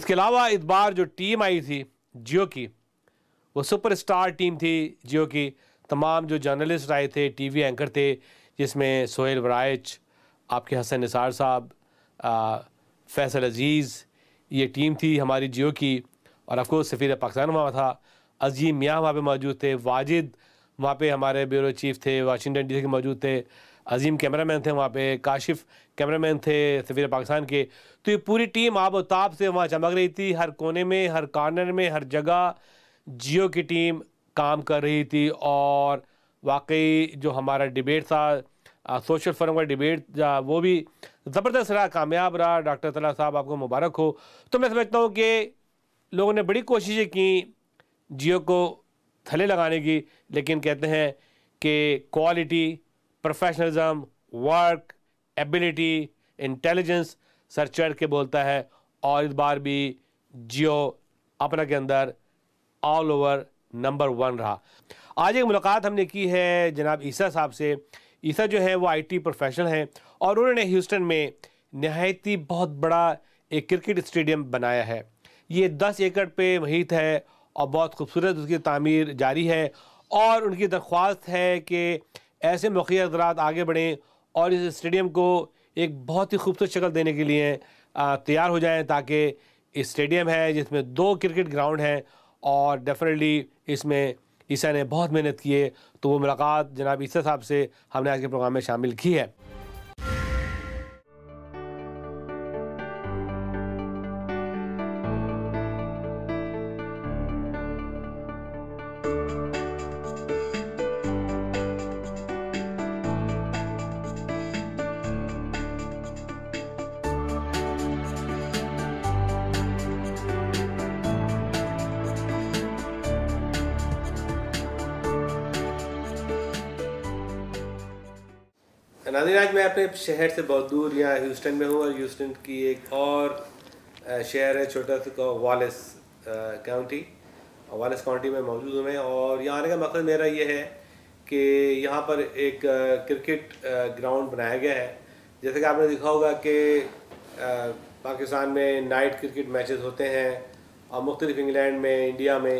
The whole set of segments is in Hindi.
इसके अलावा इस बार जो टीम आई थी जियो की वो सुपरस्टार टीम थी जियो की तमाम जो जर्नलिस्ट आए थे टीवी एंकर थे जिसमें सोहेल वराइच आपके हसन निसार साहब फैसल अजीज़ ये टीम थी हमारी जियो की और अफकोर्स सफ़ीर पाकिस्तान वहाँ था अजीम मियाँ वहाँ पे मौजूद थे वाजिद वहाँ पे हमारे ब्यूरो चीफ थे वाशिंगटन डी के मौजूद थे अजीम कैमरामैन थे वहाँ पे काशिफ कैमरामैन थे सफ़ीर पाकिस्तान के तो ये पूरी टीम आब उताब से वहाँ चमक रही थी हर कोने में हर कॉर्नर में हर जगह जियो की टीम काम कर रही थी और वाकई जो हमारा डिबेट था आ, सोशल फोरम का डिबेट वो भी ज़बरदस्त रहा कामयाब रहा डॉक्टर तला साहब आपको मुबारक हो तो मैं समझता हूँ कि लोगों ने बड़ी कोशिशें की जियो को थले लगाने की लेकिन कहते हैं कि quality professionalism work ability intelligence सर चढ़ के बोलता है और इस बार भी जियो अपना के अंदर ऑल ओवर नंबर वन रहा आज एक मुलाकात हमने की है जनाब ईसा साहब से ईसा जो है वो आईटी प्रोफेशनल हैं और उन्होंने ह्यूस्टन में ही बहुत बड़ा एक क्रिकेट स्टेडियम बनाया है ये दस एकड़ पे मुहित है और बहुत खूबसूरत उसकी तामीर जारी है और उनकी दरख्वास्त है कि ऐसे मौके हजरात आगे बढ़ें और इस स्टेडियम को एक बहुत ही खूबसूरत शक्ल देने के लिए तैयार हो जाएं ताकि स्टेडियम है जिसमें दो क्रिकेट ग्राउंड हैं और डेफिनेटली इसमें ईसा ने बहुत मेहनत की है तो वो मुलाकात जनाब ईसा साहब से हमने आज के प्रोग्राम में शामिल की है राज मैं अपने शहर से बहुत दूर यहाँ ह्यूस्टन में हूँ और ह्यूस्टन की एक और शहर है छोटा सा वालस काउंटी वालस काउंटी में मौजूद हूँ मैं और यहाँ आने का मकसद मेरा ये है कि यहाँ पर एक क्रिकेट ग्राउंड बनाया गया है जैसे कि आपने देखा होगा कि पाकिस्तान में नाइट क्रिकेट मैचेस होते हैं और मुख्तलिफ इंग्लैंड में इंडिया में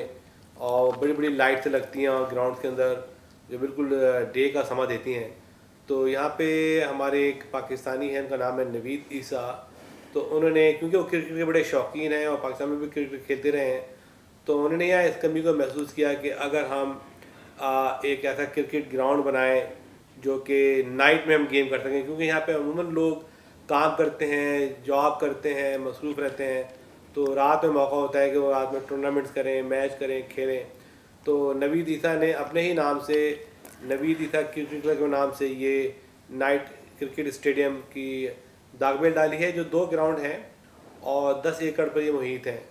और बड़ी बड़ी लाइट्स लगती हैं और ग्राउंड के अंदर जो बिल्कुल डे का समा देती हैं तो यहाँ पे हमारे एक पाकिस्तानी हैं उनका नाम है नवीद ईसा तो उन्होंने क्योंकि वो क्रिकेट के बड़े शौकीन हैं और पाकिस्तान में भी क्रिकेट खेलते रहे हैं तो उन्होंने यहाँ इस कमी को महसूस किया कि अगर हम आ, एक ऐसा क्रिकेट ग्राउंड बनाएं जो कि नाइट में हम गेम कर सकें क्योंकि यहाँ पे अमूमन लोग काम करते हैं जॉब करते हैं मसरूफ़ रहते हैं तो रात में मौका होता है कि वो रात में टूर्नामेंट्स करें मैच करें खेलें तो नवीद ईसा ने अपने ही नाम से नवीद इथा क्रिकेट क्लब के नाम से ये नाइट क्रिकेट स्टेडियम की दागबेल डाली है जो दो ग्राउंड हैं और दस एकड़ पर ये मुहित हैं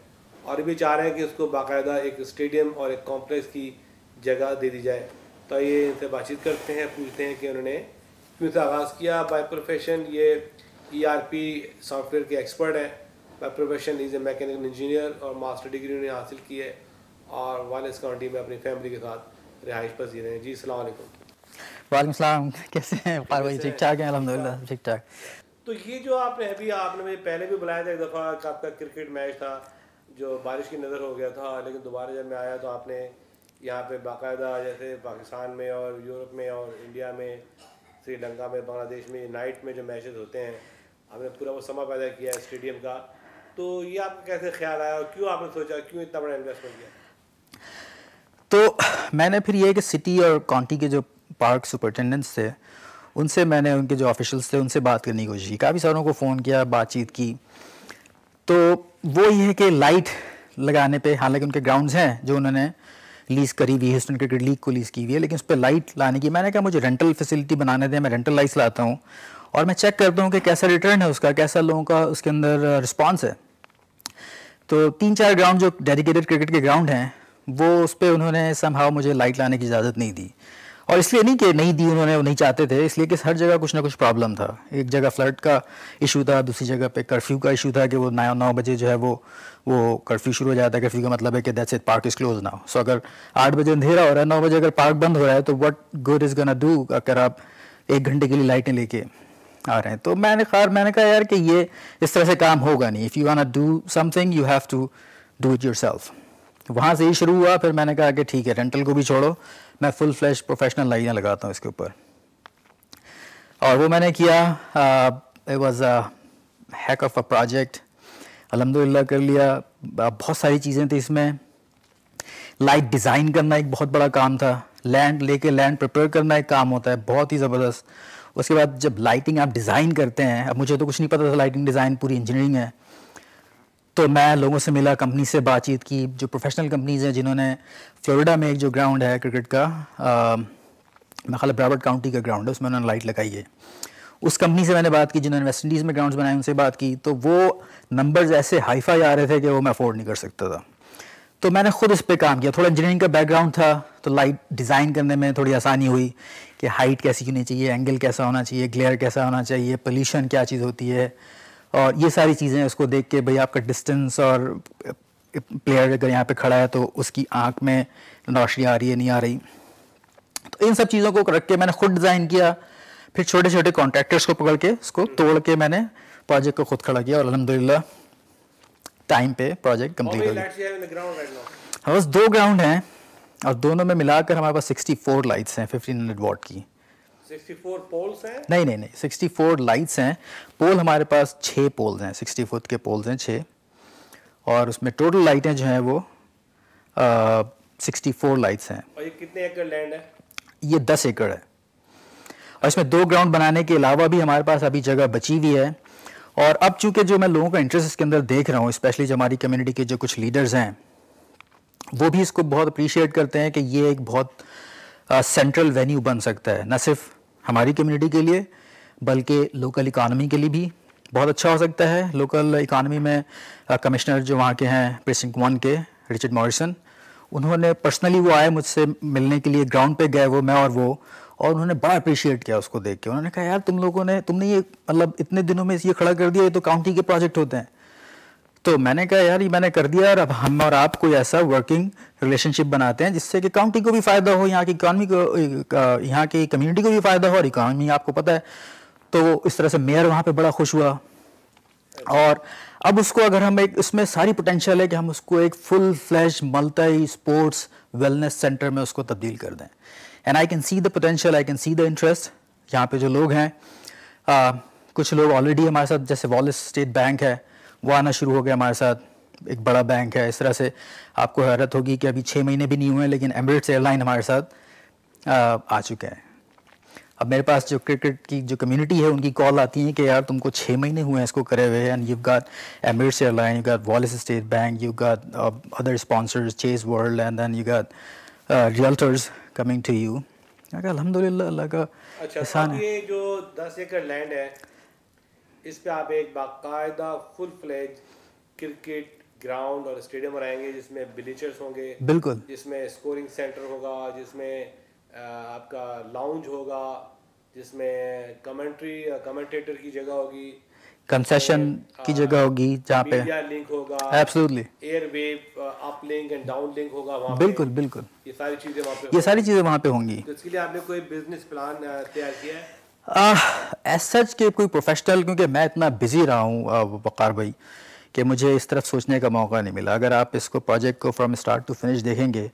और भी चाह रहे हैं कि उसको बाकायदा एक स्टेडियम और एक कॉम्प्लेक्स की जगह दे दी जाए तो ये इनसे बातचीत करते हैं पूछते हैं कि उन्होंने क्यों से आगाज़ किया बाय प्रोफेशन ये ईआरपी e सॉफ्टवेयर के एक्सपर्ट हैं by profession is a mechanical engineer और मास्टर डिग्री उन्होंने हासिल की है और वाले काउंटी में अपनी फैमिली के साथ रिहाइश पसीर हैं जी अलैक्म वालेकुम कैसे हैं ठीक ठाक हैं अलहमदिल्ला ठीक ठाक तो ये जो आपने अभी आपने मुझे पहले भी बुलाया था एक दफ़ा आपका क्रिकेट मैच था जो बारिश की नज़र हो गया था लेकिन दोबारा जब मैं आया तो आपने यहाँ पे बाकायदा जैसे पाकिस्तान में और यूरोप में और इंडिया में श्रीलंका में बांग्लादेश में नाइट में जो मैच होते हैं आपने पूरा वो समा पैदा किया है स्टेडियम का तो ये आपका कैसे ख्याल आया और क्यों आपने सोचा क्यों इतना बड़ा इन्वेस्टमेंट किया तो मैंने फिर ये कि सिटी और काउंटी के जो पार्क सुपरटेंडेंट्स थे उनसे मैंने उनके जो ऑफिशल्स थे उनसे बात करने की कोशिश की काफ़ी सारों को फ़ोन किया बातचीत की तो वो ये है कि लाइट लगाने पे हालांकि उनके ग्राउंड्स हैं जो उन्होंने लीज़ करी हुई है ह्यूस्टन क्रिकेट लीग को लीज़ की हुई है लेकिन उस पर लाइट लाने की मैंने कहा मुझे रेंटल फैसिलिटी बनाने दें मैं रेंटल लाइट्स लाता हूँ और मैं चेक करता हूँ कि कैसा रिटर्न है उसका कैसा लोगों का उसके अंदर रिस्पॉन्स है तो तीन चार ग्राउंड जो डेडिकेटेड क्रिकेट के ग्राउंड हैं वो उस पर उन्होंने संभाव मुझे लाइट लाने की इजाज़त नहीं दी और इसलिए नहीं कि नहीं दी उन्होंने नहीं चाहते थे इसलिए कि हर जगह कुछ ना कुछ प्रॉब्लम था एक जगह फ्लड का इशू था दूसरी जगह पे कर्फ्यू का इशू था कि वो नया नौ बजे जो है वो वो कर्फ्यू शुरू हो जाता है कर्फ्यू का मतलब है कि that's it park is close now so अगर आठ बजे अंधेरा हो रहा है नौ बजे अगर पार्क बंद हो रहा है तो what good is gonna do अगर आप एक घंटे के लिए लाइटें लेके आ रहे हैं तो मैंने खैर मैंने कहा यार कि ये इस तरह से काम होगा नहीं if you wanna do something you have to do it yourself वहाँ से ही शुरू हुआ फिर मैंने कहा कि ठीक है रेंटल को भी छोड़ो मैं फुल फ्लैश प्रोफेशनल लाइनें लगाता हूँ इसके ऊपर और वो मैंने किया it was a hack of a project अलहमदिल्ला कर लिया बहुत सारी चीज़ें थी इसमें लाइट डिज़ाइन करना एक बहुत बड़ा काम था लैंड लेके लैंड प्रिपेयर करना एक काम होता है बहुत ही ज़बरदस्त उसके बाद जब लाइटिंग आप डिज़ाइन करते हैं अब मुझे तो कुछ नहीं पता था लाइटिंग डिज़ाइन पूरी इंजीनियरिंग है तो मैं लोगों से मिला कंपनी से बातचीत की जो प्रोफेशनल कंपनीज़ हैं जिन्होंने फ्लोरिडा में एक जो ग्राउंड है क्रिकेट का मैं खाली ब्रावर्ड काउंटी का ग्राउंड है उसमें उन्होंने लाइट लगाई है उस कंपनी से मैंने बात की जिन्होंने वेस्ट इंडीज़ में ग्राउंड्स बनाए उनसे बात की तो वो नंबर्स ऐसे हाईफाई आ रहे थे कि वो मैं अफोर्ड नहीं कर सकता था तो मैंने खुद इस पर काम किया थोड़ा इंजीनियरिंग का बैकग्राउंड था तो लाइट डिज़ाइन करने में थोड़ी आसानी हुई कि हाइट कैसी होनी चाहिए एंगल कैसा होना चाहिए ग्लेयर कैसा होना चाहिए पोल्यूशन क्या चीज़ होती है और ये सारी चीज़ें उसको देख के भाई आपका डिस्टेंस और प्लेयर अगर यहाँ पे खड़ा है तो उसकी आंख में रोशनी आ रही है नहीं आ रही तो इन सब चीज़ों को रख के मैंने खुद डिज़ाइन किया फिर छोटे छोटे कॉन्ट्रैक्टर्स को पकड़ के उसको तोड़ के मैंने प्रोजेक्ट को खुद खड़ा किया और अलहमदिल्ला टाइम पे प्रोजेक्ट कम्प्लीट हो गया हमारे पास दो ग्राउंड हैं और दोनों में मिलाकर हमारे पास फोर लाइट्स हैं हंड्रेड वॉट की 64 हैं नहीं नहीं नहीं 64 लाइट्स हैं पोल हमारे पास छः पोल्स हैं 64 के पोल्स हैं छः और उसमें टोटल लाइटें जो हैं वो सिक्सटी फोर लाइट्स हैं और ये कितने एकड़ लैंड है ये दस एकड़ है और इसमें दो ग्राउंड बनाने के अलावा भी हमारे पास अभी जगह बची हुई है और अब चूंकि जो मैं लोगों का इंटरेस्ट इसके अंदर देख रहा हूँ स्पेशली जो हमारी कम्युनिटी के जो कुछ लीडर्स हैं वो भी इसको बहुत अप्रिशिएट करते हैं कि ये एक बहुत सेंट्रल वेन्यू बन सकता है न सिर्फ हमारी कम्युनिटी के लिए बल्कि लोकल इकानमी के लिए भी बहुत अच्छा हो सकता है लोकल इकानमी में कमिश्नर जो वहाँ के हैं प्रेसिंग वन के रिचर्ड मॉरिसन उन्होंने पर्सनली वो आए मुझसे मिलने के लिए ग्राउंड पे गए वो मैं और वो और उन्होंने बड़ा अप्रिशिएट किया उसको देख के उन्होंने कहा यार तुम लोगों ने तुमने ये मतलब इतने दिनों में ये खड़ा कर दिया ये तो काउंटी के प्रोजेक्ट होते हैं तो मैंने कहा यार ये मैंने कर दिया और अब हम और आप कोई ऐसा वर्किंग रिलेशनशिप बनाते हैं जिससे कि काउंटी को भी फ़ायदा हो यहाँ की इकॉनमी को यहाँ की कम्युनिटी को भी फ़ायदा हो और इकॉनमी आपको पता है तो इस तरह से मेयर वहाँ पे बड़ा खुश हुआ और अब उसको अगर हम एक इसमें सारी पोटेंशियल है कि हम उसको एक full fledged multi sports wellness centre में उसको तब्दील कर दें and I can see the potential I can see the interest यहाँ पे जो लोग हैं आ, कुछ लोग ऑलरेडी हमारे साथ जैसे वॉलिस स्टेट बैंक है वो आना शुरू हो गया हमारे साथ एक बड़ा बैंक है इस तरह से आपको हैरत होगी कि अभी छः महीने भी नहीं हुए लेकिन एमरेट्स एयरलाइन हमारे साथ आ, आ चुके हैं अब मेरे पास जो क्रिकेट की जो कम्युनिटी है उनकी कॉल आती है कि यार तुमको छः महीने हुए हैं इसको करे हुए and you got Emirates airline you got Wallis State Bank you got other sponsors Chase world and then you got realtors coming to you अलहमदिल्ला अल्लाह का अच्छा, एहसान ये जो दस एकड़ लैंड है इस पे आप एक बाकायदा फुल फ्लेज क्रिकेट ग्राउंड और स्टेडियम बनाएंगे जिसमें बिलीचर्स होंगे बिल्कुल जिसमें स्कोरिंग सेंटर होगा जिसमें आपका लाउंज होगा जिसमें कमेंट्री कमेंटेटर की जगह होगी कंसेशन की जगह होगी जहाँ पे लिंक होगा absolutely wave up link and down link होगा वहाँ बिल्कुल बिल्कुल ये सारी चीजें वहाँ पे ये सारी चीजें वहाँ पे होंगी तो इसके लिए आपने कोई बिजनेस प्लान तैयार किया है एज सच के कोई प्रोफेशनल क्योंकि मैं इतना बिज़ी रहा हूँ वक़ार भाई कि मुझे इस तरफ सोचने का मौका नहीं मिला अगर आप इसको प्रोजेक्ट को फ्रॉम स्टार्ट टू फिनिश देखेंगे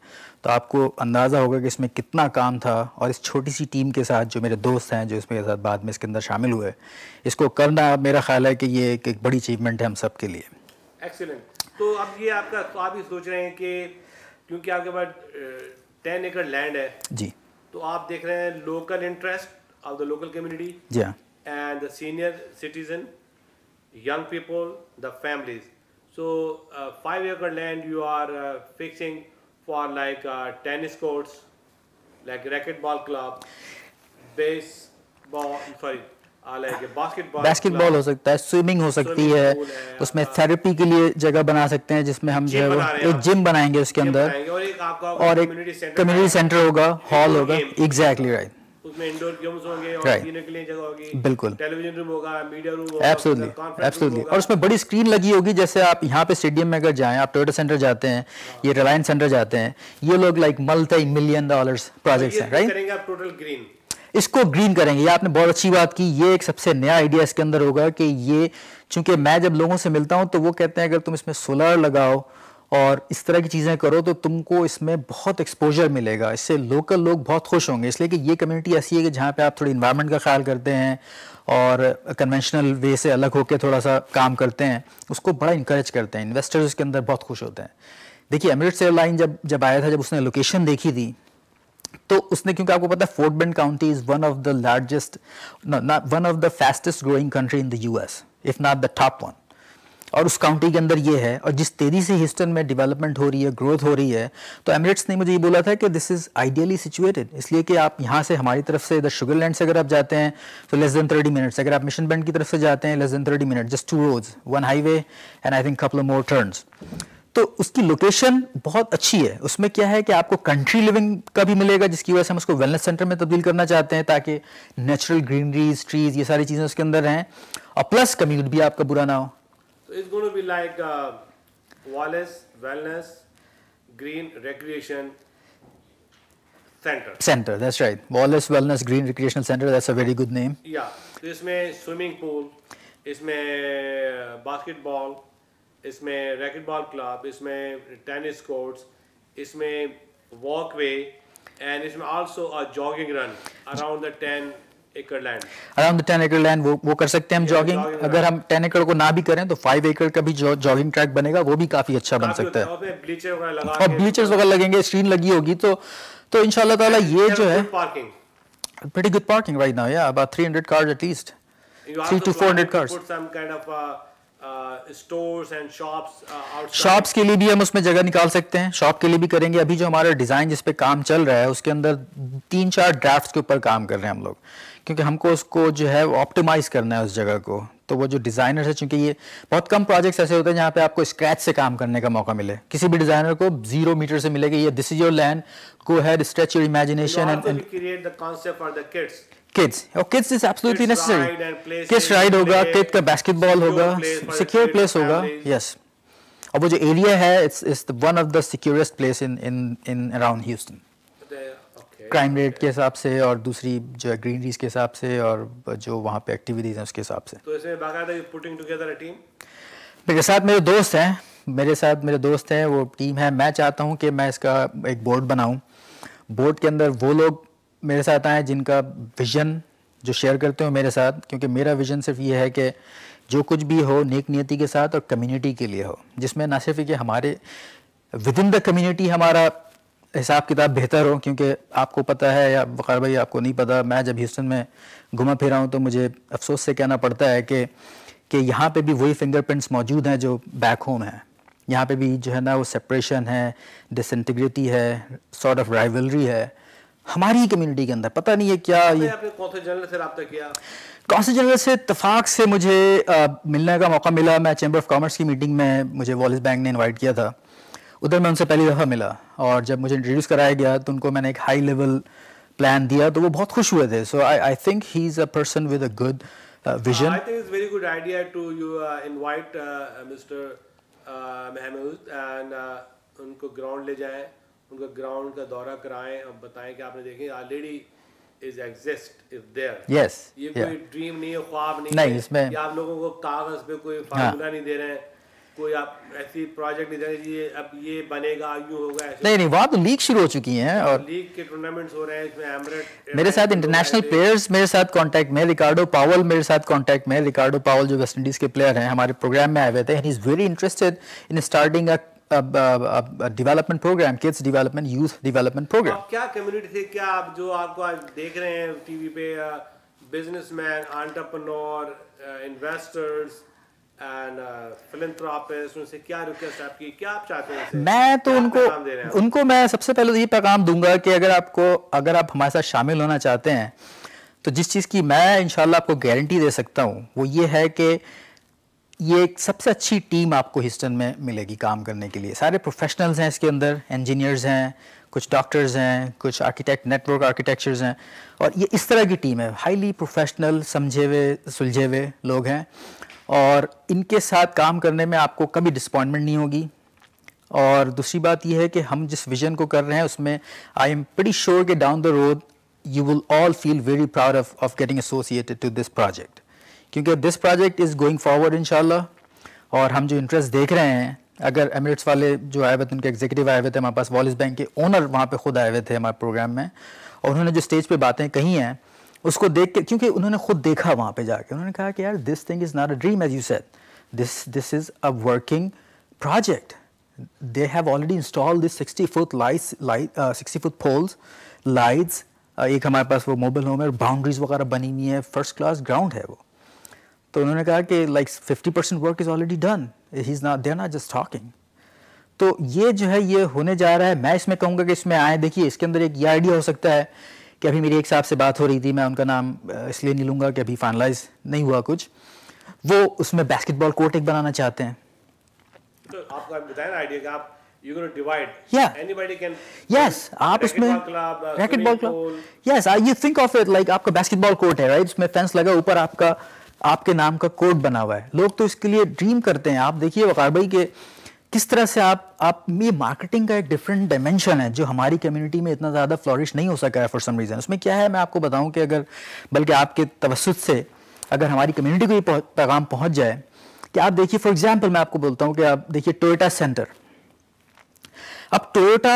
तो आपको अंदाज़ा होगा कि इसमें कितना काम था और इस छोटी सी टीम के साथ जो मेरे दोस्त हैं जो इसमें साथ बाद में इसके अंदर शामिल हुए इसको करना मेरा ख्याल है कि ये एक बड़ी अचीवमेंट है हम सब के लिए एक्सीलेंट तो अब ये आपका तो आप ये सोच रहे हैं कि क्योंकि आपके पास टेन एकड़ लैंड है जी तो आप देख रहे हैं local interest of the local community yeah. and the senior citizen, young people, the families. So uh, five acre land you are uh, fixing for like uh, tennis courts, like racquetball club, baseball, sorry, basketball basketball हो सकता है स्विमिंग हो सकती है, है उसमें थेरेपी के लिए जगह बना सकते हैं जिसमें हम जो है एक जिम बनाएंगे उसके अंदर और एक कम्युनिटी सेंटर होगा हॉल होगा एग्जैक्टली राइट उसमें इंडोर होंगे और right. के लिए जगह होगी बिल्कुल टेलीविजन रूम होगा मीडिया रूम होगा एब्सोल्युटली और उसमें बड़ी स्क्रीन लगी होगी जैसे आप यहाँ पे स्टेडियम में अगर जाएं आप टोयोटा सेंटर जाते हैं ये रिलायंस सेंटर जाते हैं ये लोग like multi million dollars projects हैं राइट आप टोटल ग्रीन इसको ग्रीन करेंगे ये आपने बहुत अच्छी बात की ये एक सबसे नया आइडिया इसके अंदर होगा कि ये चूंकि मैं जब लोगों से मिलता हूँ तो वो कहते हैं अगर तुम इसमें सोलर लगाओ और इस तरह की चीज़ें करो तो तुमको इसमें बहुत एक्सपोजर मिलेगा इससे लोकल लोग बहुत खुश होंगे इसलिए कि ये कम्युनिटी ऐसी है कि जहाँ पे आप थोड़ी इन्वायरमेंट का ख्याल करते हैं और कन्वेंशनल वे से अलग होकर थोड़ा सा काम करते हैं उसको बड़ा इंकरेज करते हैं इन्वेस्टर्स उसके अंदर बहुत खुश होते हैं देखिए एमरेट्स एयरलाइन जब जब आया था जब उसने लोकेशन देखी थी तो उसने क्योंकि आपको पता है Fort Bend county is one of the largest one of the fastest growing country in the U S if not the top one और उस काउंटी के अंदर ये है और जिस तेजी से हिस्टन में डेवलपमेंट हो रही है ग्रोथ हो रही है तो एमरेट्स ने मुझे ये बोला था कि दिस इज़ आइडियली सिचुएटेड इसलिए कि आप यहाँ से हमारी तरफ से इधर शुगर लैंड से अगर आप जाते हैं तो लेस देन थर्टी मिनट्स अगर आप मिशन बैंड की तरफ से जाते हैं less than thirty minute just two roads one highway and I think couple more turns तो उसकी लोकेशन बहुत अच्छी है उसमें क्या है कि आपको कंट्री लिविंग का भी मिलेगा जिसकी वजह से हम उसको वेलनेस सेंटर में तब्दील करना चाहते हैं ताकि नेचुरल ग्रीनरीज ट्रीज ये सारी चीज़ें उसके अंदर रहें और प्लस कम्यूट भी आपका बुरा ना हो So it's going to be like uh, Wallace Wellness Green Recreation Center. Center, that's right. Wallace Wellness Green Recreational Center, that's a very good name. Yeah, इसमें swimming pool, इसमें basketball, इसमें racquetball club, इसमें tennis courts, इसमें walkway, and इसमें also a jogging run around the 10 एकड़ लैंड अराउंड टेन एकड़ लैंड वो वो कर सकते हैं हम जॉगिंग अगर हम टेन एकड़ को ना भी करें तो फाइव एकड़ का भी जॉगिंग ट्रैक बनेगा वो भी काफी अच्छा बन सकता है और ब्लीचर्स वगैरह लगेंगे स्क्रीन लगी होगी तो तो इनशाला ताला ये जो है pretty good parking right now yeah about 300 cars at least 3 to 400 cars put some kind of a uh, shops uh, uh, के लिए भी हम उसमें जगह निकाल सकते हैं शॉप के लिए भी करेंगे अभी जो हमारा डिज़ाइन जिस पे काम चल रहा है उसके अंदर तीन चार ड्राफ्ट्स के ऊपर काम कर रहे हैं हम लोग क्योंकि हमको उसको जो है ऑप्टिमाइज करना है उस जगह को तो वो जो डिज़ाइनर है चूंकि ये बहुत कम प्रोजेक्ट्स ऐसे होते हैं जहाँ पे आपको स्क्रैच से काम करने का मौका मिले किसी भी डिज़ाइनर को जीरो मीटर से मिलेगा ये this is your land go ahead stretch your imagination and create the concept for the kids kids और kids is absolutely necessary kids ride होगा किड का बास्केटबॉल होगा सिक्योर प्लेस होगा यस और वो जो एरिया है it's is one of the securest place in in in around Houston crime rate के हिसाब से और दूसरी जो है ग्रीनरीज के हिसाब से और जो वहाँ पे एक्टिविटीज हैं उसके हिसाब से तो इसमें बाकायदा you putting together a team मेरे साथ मेरे दोस्त हैं मेरे साथ मेरे दोस्त हैं वो टीम है मैं चाहता हूँ कि मैं इसका एक बोर्ड बनाऊँ बोर्ड के अंदर वो लोग मेरे साथ आए जिनका विजन जो शेयर करते हो मेरे साथ क्योंकि मेरा विजन सिर्फ ये है कि जो कुछ भी हो नेक नियति के साथ और कम्युनिटी के लिए हो जिसमें ना सिर्फ कि हमारे विद इन द कम्युनिटी हमारा हिसाब किताब बेहतर हो क्योंकि आपको पता है या वक़ार भाई आपको नहीं पता मैं जब ह्यूस्टन में घुमा फिरा हूँ तो मुझे अफसोस से कहना पड़ता है कि कि यहाँ पे भी वही फिंगरप्रिंट्स मौजूद हैं जो बैक होम हैं यहाँ पे भी जो है ना वो सेपरेशन है डिसंटिग्रिटी है सॉर्ट ऑफ राइवलरी है हमारी ही कम्युनिटी के अंदर पता नहीं है क्या ये कौन से जनरल से इतफाक से मुझे आ, मिलने का मौका मिला मैं चैम्बर ऑफ कॉमर्स की मीटिंग में मुझे वॉलिस बैंक ने इनवाइट किया था उधर मैं उनसे पहली दफ़ा मिला और जब मुझे इंट्रोड्यूस कराया गया तो उनको मैंने एक हाई लेवल प्लान दिया तो वो बहुत खुश हुए थे so I I think he is a person with a good vision I think it's very good idea to you invite mister Mahmood and उनको ग्राउंड ले जाएं उनका ग्राउंड का दौरा कराएं और बताएं कि आपने देखें already is exist is there yes ये yeah. कोई ड्रीम नहीं है ख्वाब नहीं, नहीं इसमें आप लोगों को कागज पे कोई फार्मूला हाँ. नहीं दे रहे हैं कोई आप ऐसी प्रोजेक्ट नहीं दे रहे ये अब ये बनेगा यूं होगा ऐसे नहीं नहीं वहां तो लीग शुरू हो चुकी हैं हाँ, और लीग के टूर्नामेंट्स हो रहे हैं इसमें एमरेट मेरे साथ इंटरनेशनल प्लेयर्स मेरे साथ कांटेक्ट में रिकार्डो पावल मेरे साथ कांटेक्ट में रिकार्डो पावल जो वेस्ट इंडीज के प्लेयर हैं हमारे प्रोग्राम में आए हुए थे and he is very interested in starting a development program kids development youth development program क्या कम्युनिटी थे क्या आप जो आपको आज देख रहे हैं टीवी पे बिजनेसमैन एंटरप्रेन्योर इन्वेस्टर्स मैं तो उनको उनको मैं सबसे पहले तो ये पैगाम दूंगा कि अगर आपको अगर आप हमारे साथ शामिल होना चाहते हैं तो जिस चीज़ की मैं इनशाला आपको गारंटी दे सकता हूँ वो ये है कि ये एक सबसे अच्छी टीम आपको हिस्टन में मिलेगी काम करने के लिए सारे प्रोफेशनल्स हैं इसके अंदर इंजीनियर्स हैं कुछ डॉक्टर्स हैं कुछ आर्किटेक्ट नेटवर्क आर्किटेक्चर्स हैं और ये इस तरह की टीम है हाईली प्रोफेशनल समझे हुए सुलझे हुए लोग हैं और इनके साथ काम करने में आपको कभी डिसपॉइंटमेंट नहीं होगी और दूसरी बात यह है कि हम जिस विजन को कर रहे हैं उसमें आई एम प्री श्योर के down the road you will all feel very proud of of getting associated to this project क्योंकि this project is going forward in और हम जो इंटरेस्ट देख रहे हैं अगर एमिरेट्स वाले जो आए हुए थे उनके एग्जीक्यूटिव आए हुए थे हमारे पास वॉलिस बैंक के ओनर वहाँ पे खुद आए हुए थे हमारे प्रोग्राम में और उन्होंने जो स्टेज पे बातें कही हैं उसको देख के क्योंकि उन्होंने खुद देखा वहाँ पे जाके उन्होंने कहा कि यार this thing is not a dream as you said this this is a working project they have already install this sixty foot light light, uh, 60 foot uh, एक हमारे पास वो मोबाइल होम है बाउंड्रीज वगैरह बनी हुई है फर्स्ट क्लास ग्राउंड है वो तो उन्होंने कहा कि like fifty percent work is already done he is not there not just talking तो ये जो है ये होने जा रहा है मैं इसमें कहूंगा कि इसमें आए देखिए इसके अंदर एक ये आइडिया हो सकता है कि अभी मेरी एक साहब से बात हो रही थी मैं उनका नाम इसलिए नहीं लूंगा कि अभी फाइनलाइज नहीं हुआ कुछ वो उसमें बास्केटबॉल कोर्ट एक बनाना चाहते हैं तो आपका बताया आइडिया कि आप you're going to divide. Yeah. Anybody can. Yes, आप इसमें racquetball club. Yes, you think of it like आपका basketball court है, right? इसमें fence लगा ऊपर आपका आपके नाम का कोड बना हुआ है लोग तो इसके लिए ड्रीम करते हैं आप देखिए वकार भाई के किस तरह से आप आप ये मार्केटिंग का एक डिफरेंट डायमेंशन है जो हमारी कम्युनिटी में इतना ज़्यादा फ्लॉरिश नहीं हो सका है फॉर सम रीज़न उसमें क्या है मैं आपको बताऊं कि अगर बल्कि आपके तवसत से अगर हमारी कम्युनिटी को ये पैगाम पहुंच जाए कि आप देखिए फॉर एग्जाम्पल मैं आपको बोलता हूँ कि आप देखिए टोयोटा सेंटर अब टोयोटा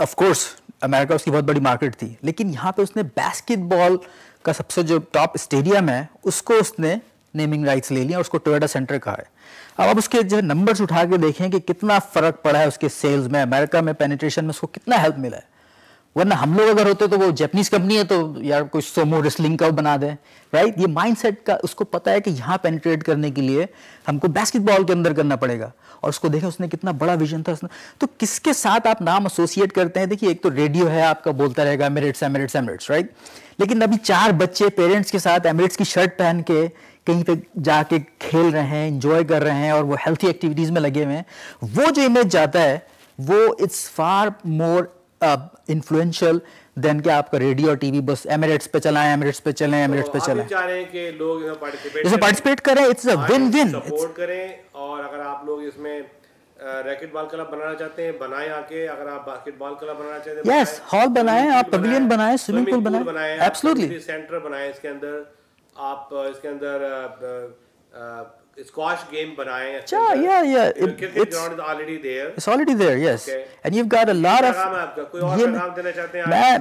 ऑफकोर्स अमेरिका उसकी बहुत बड़ी मार्केट थी लेकिन यहाँ पे उसने बास्केटबॉल का सबसे जो टॉप स्टेडियम है उसको उसने नेमिंग राइट्स ले लिया और उसको टोयोटा सेंटर कहा है अब आप उसके जो नंबर्स उठा के देखें कि कितना फ़र्क पड़ा है उसके सेल्स में अमेरिका में पेनिट्रेशन में उसको कितना हेल्प मिला है वरना हम लोग अगर होते तो वो जैपनीज कंपनी है तो यार कोई सोमो रेसलिंग का बना दें राइट ये माइंडसेट का उसको पता है कि यहाँ पेनिट्रेट करने के लिए हमको बास्केटबॉल के अंदर करना पड़ेगा और उसको देखें उसने कितना बड़ा विजन था उसने तो किसके साथ आप नाम एसोसिएट करते हैं देखिए एक तो रेडियो है आपका बोलता रहेगा मेरिट्स एमरिट्स एमरिट्स राइट लेकिन अभी चार बच्चे पेरेंट्स के साथ एमरेट्स की शर्ट पहन के कहीं पे जाके खेल रहे हैं इंजॉय कर रहे हैं और वो हेल्थी एक्टिविटीज़ में लगे हुए हैं वो जो इमेज जाता है वो it's far more influential than के आपका रेडियो और टीवी बस एमरेट्स पे चलाएं एमरेट्स पे चलें एमरेट्स तो पे चलें इसमें पार्टिसिपेट करें it's a win win support करें और अगर आप लोग इसमें रैकेट बॉल क्लब बनाना चाहते हैं बनाए आके अगर आप बास्केट बॉल क्लब बनाना चाहते हैं यस हॉल बनाए आप पवेलियन बनाए स्विमिंग पूल बनाए एब्सोल्युटली सेंटर बनाए इसके अंदर आप इसके अंदर मैं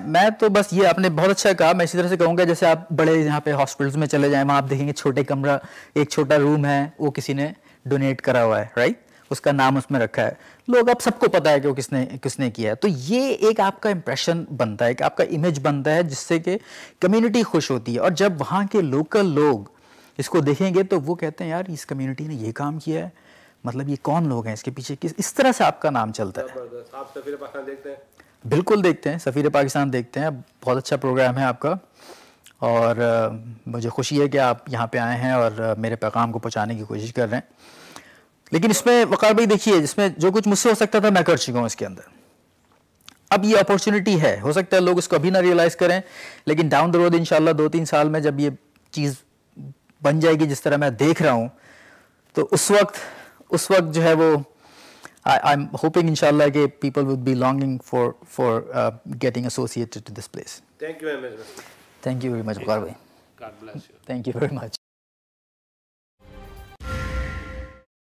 मैं तो बस ये आपने बहुत अच्छा कहा मैं इसी तरह से कहूंगा जैसे आप बड़े यहाँ पे हॉस्पिटल्स में चले जाएं वहाँ आप देखेंगे छोटे कमरा एक छोटा रूम है वो किसी ने डोनेट करा हुआ है राइट उसका नाम उसमें रखा है लोग अब सबको पता है कि वो किसने किसने किया है तो ये एक आपका इम्प्रेशन बनता है एक आपका इमेज बनता है जिससे कि कम्युनिटी खुश होती है और जब वहाँ के लोकल लोग इसको देखेंगे तो वो कहते हैं यार इस कम्युनिटी ने ये काम किया है मतलब ये कौन लोग हैं इसके पीछे किस इस तरह से आपका नाम चलता है आप सफीर पाकिस्तान देखते हैं बिल्कुल देखते हैं सफ़ीर पाकिस्तान देखते हैं बहुत अच्छा प्रोग्राम है आपका और मुझे खुशी है कि आप यहाँ पे आए हैं और मेरे पैगाम को पहुँचाने की कोशिश कर रहे हैं लेकिन इसमें वकार भाई देखिए जिसमें जो कुछ मुझसे हो सकता था मैं कर चुका हूँ इसके अंदर अब ये अपॉर्चुनिटी है हो सकता है लोग इसको अभी ना रियलाइज करें लेकिन डाउन द रोड इंशाल्लाह दो तीन साल में जब ये चीज़ बन जाएगी जिस तरह मैं देख रहा हूँ तो उस वक्त उस वक्त जो है वो आई एम होपिंग इंशाल्लाह के people would be longing for for getting associated to this place thank you thank you very much भाई थैंक यू वेरी मच